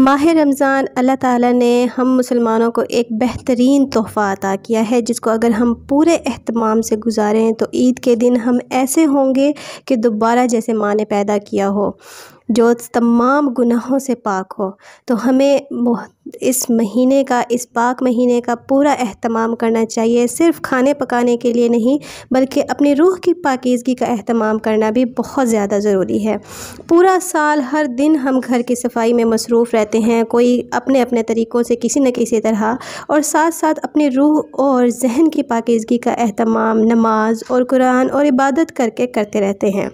माह रमज़ान अल्लाह ताला ने हम मुसलमानों को एक बेहतरीन तोहफ़ा अता किया है जिसको अगर हम पूरे अहतमाम से गुजारें तो ईद के दिन हम ऐसे होंगे कि दोबारा जैसे माँ ने पैदा किया हो जो तमाम गुनाहों से पाक हो तो हमें इस महीने का इस पाक महीने का पूरा अहतमाम करना चाहिए सिर्फ खाने पकाने के लिए नहीं बल्कि अपनी रूह की पाकिज़गी का अहतमाम करना भी बहुत ज़्यादा ज़रूरी है पूरा साल हर दिन हम घर की सफाई में मसरूफ़ रहते हैं कोई अपने अपने तरीक़ों से किसी न किसी तरह और साथ साथ अपनी रूह और जहन की पाकिज़गी का अहतमाम नमाज और कुरान और इबादत करके करते रहते हैं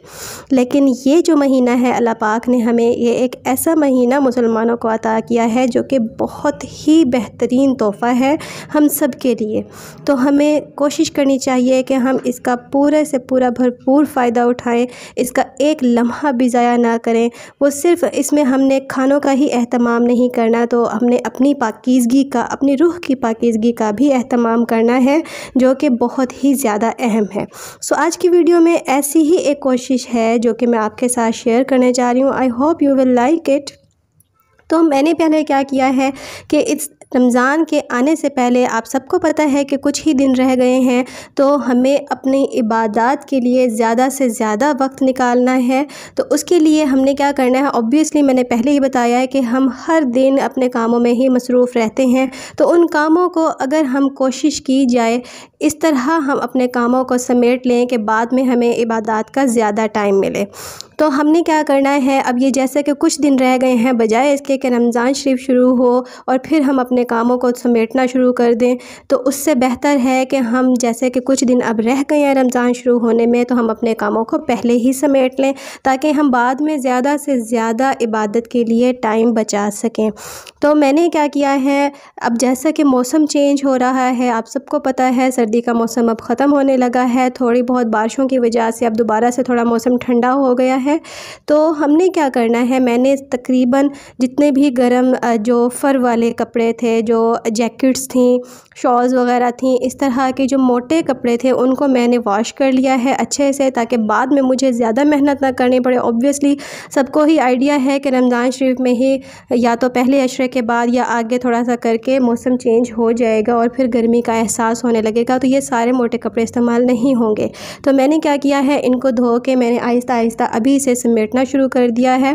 लेकिन ये जो महीना है अल्लाह पाक ने हमें ये एक ऐसा महीना मुसलमानों को अता किया है जो कि बहुत ही बेहतरीन तोहफ़ा है हम सब के लिए तो हमें कोशिश करनी चाहिए कि हम इसका पूरे से पूरा भरपूर फ़ायदा उठाएं इसका एक लम्हा भी ज़ाया ना करें वो सिर्फ इसमें हमने खानों का ही अहतमाम नहीं करना तो हमने अपनी पाकिज़गी का अपनी रूह की पाकिज़गी का भी अहतमाम करना है जो कि बहुत ही ज़्यादा अहम है सो आज की वीडियो में ऐसी ही एक कोशिश है जो कि मैं आपके साथ शेयर करने जा रही हूँ I hope you will like it तो मैंने पहले क्या किया है कि इस रमज़ान के आने से पहले आप सबको पता है कि कुछ ही दिन रह गए हैं तो हमें अपनी इबादत के लिए ज़्यादा से ज़्यादा वक्त निकालना है तो उसके लिए हमने क्या करना है ऑब्वियसली मैंने पहले ही बताया है कि हम हर दिन अपने कामों में ही मसरूफ़ रहते हैं तो उन कामों को अगर हम कोशिश की जाए इस तरह हम अपने कामों को समेट लें कि बाद में हमें इबादत का ज़्यादा टाइम मिले तो हमने क्या करना है अब ये जैसे कि कुछ दिन रह गए हैं बजाय इसके कि रमज़ान शरीफ शुरू हो और फिर हम अपने कामों को समेटना शुरू कर दें तो उससे बेहतर है कि हम जैसे कि कुछ दिन अब रह गए हैं रमज़ान शुरू होने में तो हम अपने कामों को पहले ही समेट लें ताकि हम बाद में ज़्यादा से ज़्यादा इबादत के लिए टाइम बचा सकें तो मैंने क्या किया है अब जैसा कि मौसम चेंज हो रहा है आप सबको पता है सर्दी का मौसम अब ख़त्म होने लगा है थोड़ी बहुत बारिशों की वजह से अब दोबारा से थोड़ा मौसम ठंडा हो गया है है तो हमने क्या करना है मैंने तकरीबन जितने भी गर्म जो फ़र वाले कपड़े थे जो जैकेट्स थी शॉल्स वगैरह थी इस तरह के जो मोटे कपड़े थे उनको मैंने वॉश कर लिया है अच्छे से ताकि बाद में मुझे ज़्यादा मेहनत ना करनी पड़े ऑब्वियसली सबको ही आइडिया है कि रमज़ान शरीफ में ही या तो पहले अशरे के बाद या आगे थोड़ा सा करके मौसम चेंज हो जाएगा और फिर गर्मी का एहसास होने लगेगा तो ये सारे मोटे कपड़े इस्तेमाल नहीं होंगे तो मैंने क्या किया है इनको धो के मैंने आहिस्ता आहिस्ता अभी ही इसे समेटना शुरू कर दिया है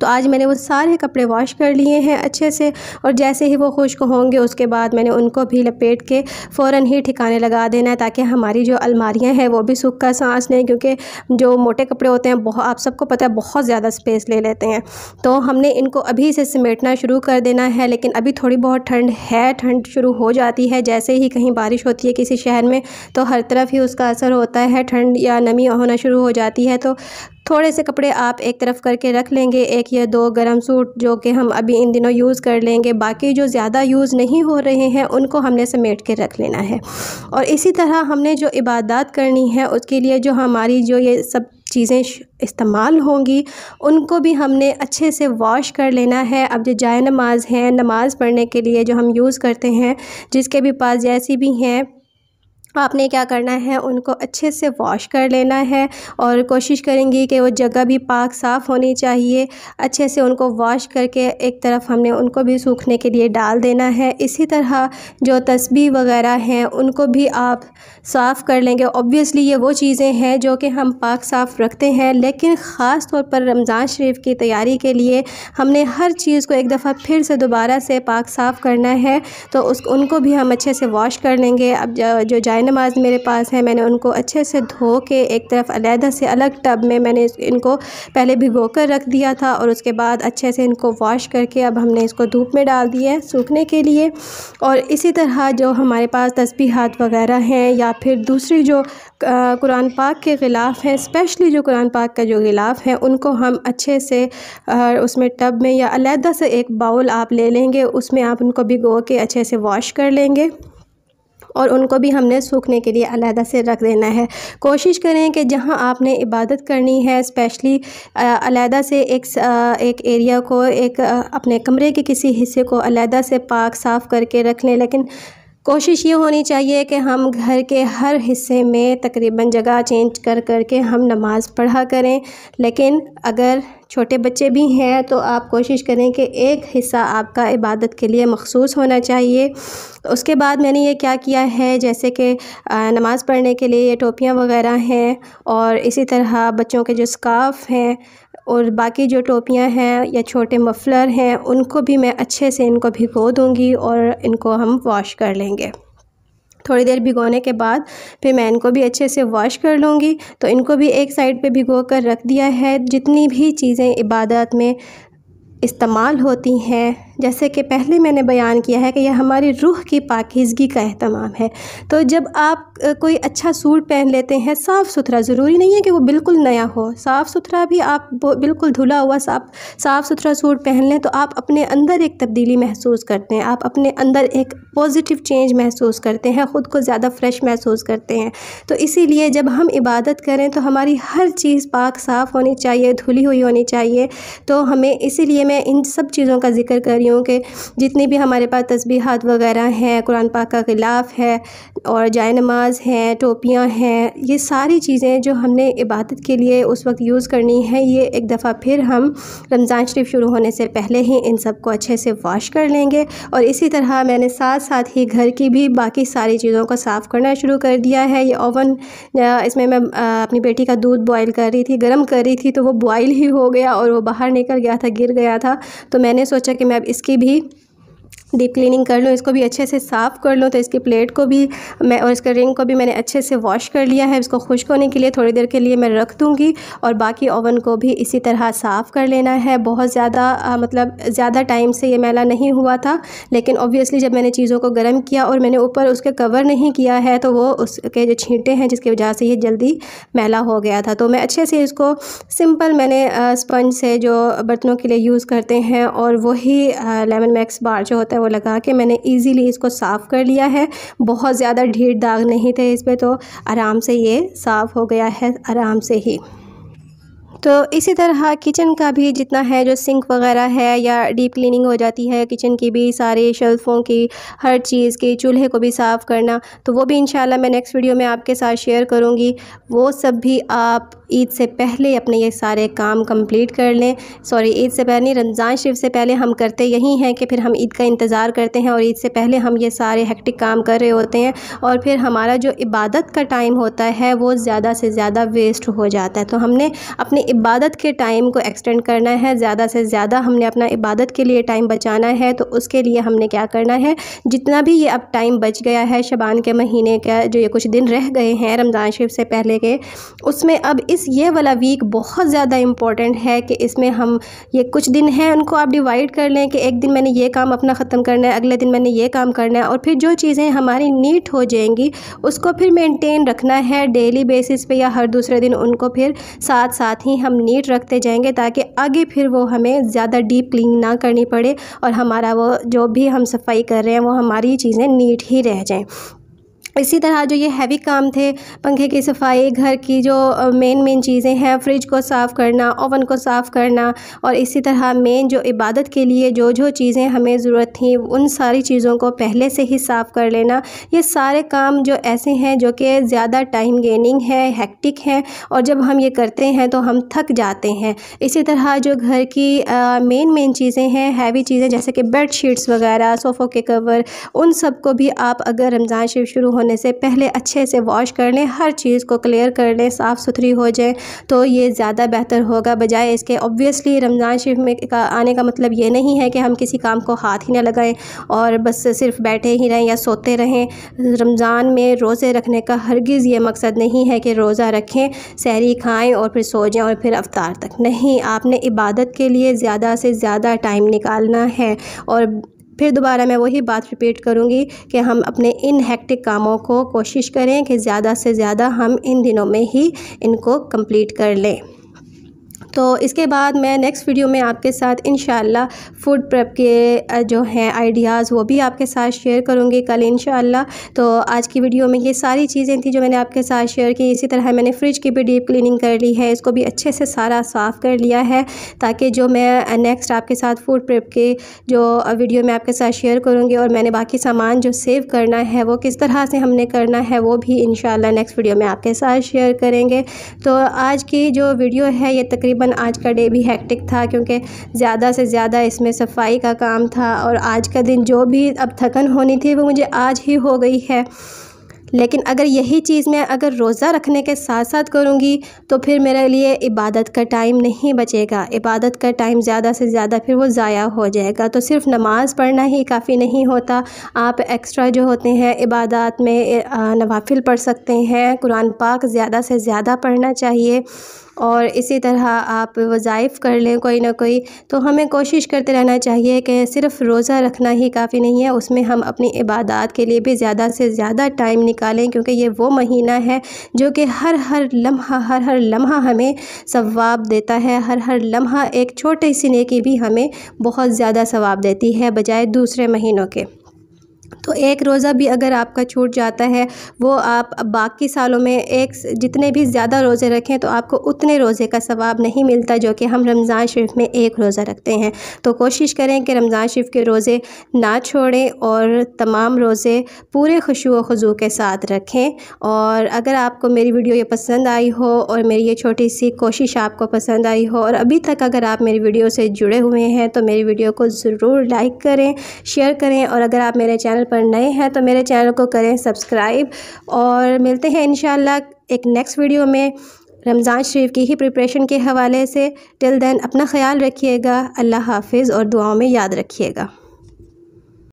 तो आज मैंने वो सारे कपड़े वॉश कर लिए हैं अच्छे से और जैसे ही वो खुश्क होंगे उसके बाद मैंने उनको भी लपेट के फ़ौरन ही ठिकाने लगा देना है ताकि हमारी जो अलमारियाँ हैं वो भी सूख का सांस लें क्योंकि जो मोटे कपड़े होते हैं बहुत आप सबको पता है बहुत ज़्यादा स्पेस ले लेते हैं तो हमने इनको अभी से समेटना शुरू कर देना है लेकिन अभी थोड़ी बहुत ठंड है ठंड शुरू हो जाती है जैसे ही कहीं बारिश होती है किसी शहर में तो हर तरफ ही उसका असर होता है ठंड या नमी होना शुरू हो जाती है तो थोड़े से कपड़े आप एक तरफ करके रख लेंगे एक या दो गर्म सूट जो कि हम अभी इन दिनों यूज़ कर लेंगे बाकी जो ज़्यादा यूज़ नहीं हो रहे हैं उनको हमने समेट के रख लेना है और इसी तरह हमने जो इबादत करनी है उसके लिए जो हमारी जो ये सब चीज़ें इस्तेमाल होंगी उनको भी हमने अच्छे से वॉश कर लेना है अब जो जाए नमाज हैं नमाज़ पढ़ने के लिए जो हम यूज़ करते हैं जिसके भी पास जैसी भी हैं आपने क्या करना है उनको अच्छे से वॉश कर लेना है और कोशिश करेंगी कि वो जगह भी पाक साफ़ होनी चाहिए अच्छे से उनको वॉश करके एक तरफ हमने उनको भी सूखने के लिए डाल देना है इसी तरह जो तस्बी वगैरह हैं उनको भी आप साफ़ कर लेंगे ऑब्वियसली ये वो चीज़ें हैं जो कि हम पाक साफ़ रखते हैं लेकिन ख़ास तौर पर रमज़ान शरीफ की तैयारी के लिए हमने हर चीज़ को एक दफ़ा फिर से दोबारा से पाक साफ़ करना है तो उस उनको भी हम अच्छे से वॉश कर लेंगे अब जो जाए नमाज मेरे पास है मैंने उनको अच्छे से धो के एक तरफ अलहदा से अलग टब में मैंने इनको पहले भिगो कर रख दिया था और उसके बाद अच्छे से इनको वॉश करके अब हमने इसको धूप में डाल दिया है सूखने के लिए और इसी तरह जो हमारे पास तस्बीहात वगैरह हैं या फिर दूसरी जो कुरान पाक के ख़िलाफ़ हैं स्पेशली जो कुरान पाक का जो गिलाफ है उनको हम अच्छे से उसमें टब में या अलहदा से एक बाउल आप ले लेंगे उसमें आप उनको भिगो के अच्छे से वॉश कर लेंगे और उनको भी हमने सूखने के लिए अलहदा से रख देना है कोशिश करें कि जहाँ आपने इबादत करनी है स्पेशली अलहदा से एक एक एरिया को एक अपने कमरे के किसी हिस्से को अलहदा से पाक साफ़ करके रख लें लेकिन कोशिश ये होनी चाहिए कि हम घर के हर हिस्से में तकरीबन जगह चेंज कर कर के हम नमाज़ पढ़ा करें लेकिन अगर छोटे बच्चे भी हैं तो आप कोशिश करें कि एक हिस्सा आपका इबादत के लिए मखसूस होना चाहिए उसके बाद मैंने ये क्या किया है जैसे कि नमाज़ पढ़ने के लिए ये टोपियाँ वगैरह हैं और इसी तरह बच्चों के जो स्काफ़ हैं और बाकी जो टोपियाँ हैं या छोटे मफलर हैं उनको भी मैं अच्छे से इनको भिगो दूँगी और इनको हम वॉश कर लेंगे थोड़ी देर भिगोने के बाद फिर मैं इनको भी अच्छे से वॉश कर लूँगी तो इनको भी एक साइड पे भिगो कर रख दिया है जितनी भी चीज़ें इबादत में इस्तेमाल होती हैं जैसे कि पहले मैंने बयान किया है कि यह हमारी रूह की पाकिजगी का अहतमाम है तो जब आप कोई अच्छा सूट पहन लेते हैं साफ़ सुथरा ज़रूरी नहीं है कि वो बिल्कुल नया हो साफ़ सुथरा भी आप बिल्कुल धुला हुआ साफ साफ़ सुथरा सूट पहन लें तो आप अपने अंदर एक तब्दीली महसूस करते हैं आप अपने अंदर एक पॉजिटिव चेंज महसूस करते हैं ख़ुद को ज़्यादा फ्रेश महसूस करते हैं तो इसी जब हम इबादत करें तो हमारी हर चीज़ पाक साफ़ होनी चाहिए धुली हुई होनी चाहिए तो हमें इसी मैं इन सब चीज़ों का जिक्र कर तस्बीयों के जितने भी हमारे पास तस्बीहात वगैरह हैं कुरान पाक का गिलाफ़ है और जाय नमाज हैं टोपियाँ हैं ये सारी चीज़ें जो हमने इबादत के लिए उस वक्त यूज़ करनी है ये एक दफ़ा फिर हम रमज़ान शरीफ शुरू होने से पहले ही इन सब को अच्छे से वॉश कर लेंगे और इसी तरह मैंने साथ साथ ही घर की भी बाकी सारी चीज़ों को साफ़ करना शुरू कर दिया है ये ओवन इसमें मैं अपनी बेटी का दूध बॉयल कर रही थी गर्म कर रही थी तो वो बॉयल ही हो गया और वो बाहर निकल गया था गिर गया था तो मैंने सोचा कि मैं अब इसकी भी डीप क्लीनिंग कर लूँ इसको भी अच्छे से साफ़ कर लूँ तो इसकी प्लेट को भी मैं और इसके रिंग को भी मैंने अच्छे से वॉश कर लिया है इसको खुश्क होने के लिए थोड़ी देर के लिए मैं रख दूँगी और बाकी ओवन को भी इसी तरह साफ़ कर लेना है बहुत ज़्यादा मतलब ज़्यादा टाइम से ये मैला नहीं हुआ था लेकिन ऑब्वियसली जब मैंने चीज़ों को गर्म किया और मैंने ऊपर उसके कवर नहीं किया है तो वो उसके जो छींटे हैं जिसकी वजह से ये जल्दी मैला हो गया था तो मैं अच्छे से इसको सिंपल मैंने स्पंज से जो बर्तनों के लिए यूज़ करते हैं और वही लेमन मैक्स बार जो होता है वो लगा के मैंने ईजीली इसको साफ़ कर लिया है बहुत ज़्यादा ढीर दाग नहीं थे इस पर तो आराम से ये साफ़ हो गया है आराम से ही तो इसी तरह किचन का भी जितना है जो सिंक वगैरह है या डीप क्लीनिंग हो जाती है किचन की भी सारे शेल्फ़ों की हर चीज़ की चूल्हे को भी साफ़ करना तो वो भी इन मैं नेक्स्ट वीडियो में आपके साथ शेयर करूँगी वो सब भी आप ईद से पहले अपने ये सारे काम कंप्लीट कर लें सॉरी ईद से पहले रमज़ान शरीफ से पहले हम करते यही हैं कि फिर हम ईद का इंतज़ार करते हैं और ईद से पहले हम ये सारे हेक्टिक काम कर रहे होते हैं और फिर हमारा जो इबादत का टाइम होता है वो ज़्यादा से ज़्यादा वेस्ट हो जाता है तो हमने अपने इबादत के टाइम को एक्सटेंड करना है ज़्यादा से ज़्यादा हमने अपना इबादत के लिए टाइम बचाना है तो उसके लिए हमने क्या करना है जितना भी ये अब टाइम बच गया है शबान के महीने का जो ये कुछ दिन रह गए हैं रमज़ान शरीफ से पहले के उसमें अब इस ये वाला वीक बहुत ज़्यादा इम्पॉर्टेंट है कि इसमें हम ये कुछ दिन हैं उनको आप डिवाइड कर लें कि एक दिन मैंने ये काम अपना ख़त्म करना है अगले दिन मैंने ये काम करना है और फिर जो चीज़ें हमारी नीट हो जाएंगी उसको फिर मेनटेन रखना है डेली बेसिस पर या हर दूसरे दिन उनको फिर साथ साथ ही ही हम नीट रखते जाएंगे ताकि आगे फिर वो हमें ज़्यादा डीप क्लीन ना करनी पड़े और हमारा वो जो भी हम सफाई कर रहे हैं वो हमारी चीज़ें नीट ही रह जाएँ इसी तरह जो ये हैवी काम थे पंखे की सफाई घर की जो मेन मेन चीज़ें हैं फ्रिज को साफ़ करना ओवन को साफ़ करना और इसी तरह मेन जो इबादत के लिए जो जो चीज़ें हमें ज़रूरत थी उन सारी चीज़ों को पहले से ही साफ़ कर लेना ये सारे काम जो ऐसे हैं जो कि ज़्यादा टाइम गेनिंग है हैक्टिक हैं और जब हम ये करते हैं तो हम थक जाते हैं इसी तरह जो घर की मेन मेन चीज़ें हैं हैवी चीज़ें जैसे कि बेड शीट्स वगैरह सोफ़ों के कवर उन सब को भी आप अगर रमज़ान शरीफ शुरू होने से पहले अच्छे से वॉश कर लें हर चीज़ को क्लियर कर लें साफ़ सुथरी हो जाए तो ये ज़्यादा बेहतर होगा बजाय इसके ऑब्वियसली रमज़ान शरीफ में का आने का मतलब ये नहीं है कि हम किसी काम को हाथ ही ना लगाएं और बस सिर्फ बैठे ही रहें या सोते रहें रमज़ान में रोज़े रखने का हरगिज़ ये मकसद नहीं है कि रोज़ा रखें सहरी खाएँ और फिर सो जाएँ और फिर अवतार तक नहीं आपने इबादत के लिए ज़्यादा से ज़्यादा टाइम निकालना है और फिर दोबारा मैं वही बात रिपीट करूँगी कि हम अपने इन हेक्टिक कामों को कोशिश करें कि ज़्यादा से ज़्यादा हम इन दिनों में ही इनको कंप्लीट कर लें तो इसके बाद मैं नेक्स्ट वीडियो में आपके साथ इन फूड प्रेप के जो हैं आइडियाज़ वो भी आपके साथ शेयर करूँगी कल इन तो आज की वीडियो में ये सारी चीज़ें थी जो मैंने आपके साथ शेयर की इसी तरह मैंने फ्रिज की भी डीप क्लिनिंग कर ली है इसको भी अच्छे से सारा साफ़ कर लिया है ताकि जो मैं नेक्स्ट आपके साथ फूड प्रेप के जो वीडियो में आपके साथ शेयर करूँगी और मैंने बाकी सामान जो सेव करना है वो किस तरह से हमने करना है वो भी इन नेक्स्ट वीडियो में आपके साथ शेयर करेंगे तो आज की जो वीडियो है ये तकरीबन तकरीबन आज का डे भी हैक्टिक था क्योंकि ज़्यादा से ज़्यादा इसमें सफाई का काम था और आज का दिन जो भी अब थकन होनी थी वो मुझे आज ही हो गई है लेकिन अगर यही चीज़ मैं अगर रोज़ा रखने के साथ साथ करूँगी तो फिर मेरे लिए इबादत का टाइम नहीं बचेगा इबादत का टाइम ज़्यादा से ज़्यादा फिर वो ज़ाया हो जाएगा तो सिर्फ नमाज़ पढ़ना ही काफ़ी नहीं होता आप एक्स्ट्रा जो होते हैं इबादत में नवाफिल पढ़ सकते हैं कुरान पाक ज़्यादा से ज़्यादा पढ़ना चाहिए और इसी तरह आप वज़ाइफ़ कर लें कोई ना कोई तो हमें कोशिश करते रहना चाहिए कि सिर्फ़ रोज़ा रखना ही काफ़ी नहीं है उसमें हम अपनी इबादत के लिए भी ज़्यादा से ज़्यादा टाइम निकालें क्योंकि ये वो महीना है जो कि हर हर लम्हा हर हर लम्हा हमें सवाब देता है हर हर लम्हा एक छोटे सी नेकी भी हमें बहुत ज़्यादा सवाब देती है बजाय दूसरे महीनों के तो एक रोज़ा भी अगर आपका छूट जाता है वो आप बाकी सालों में एक जितने भी ज़्यादा रोज़े रखें तो आपको उतने रोज़े का सवाब नहीं मिलता जो कि हम रमज़ान शरीफ में एक रोज़ा रखते हैं तो कोशिश करें कि रमज़ान शरीफ के रोज़े ना छोड़ें और तमाम रोज़े पूरे खुशू खजू के साथ रखें और अगर आपको मेरी वीडियो ये पसंद आई हो और मेरी ये छोटी सी कोशिश आपको पसंद आई हो और अभी तक अगर आप मेरी वीडियो से जुड़े हुए हैं तो मेरी वीडियो को ज़रूर लाइक करें शेयर करें और अगर आप मेरे चैनल चैनल पर नए हैं तो मेरे चैनल को करें सब्सक्राइब और मिलते हैं इन एक नेक्स्ट वीडियो में रमज़ान शरीफ की ही प्रिपरेशन के हवाले से टिल देन अपना ख्याल रखिएगा अल्लाह हाफिज़ और दुआओं में याद रखिएगा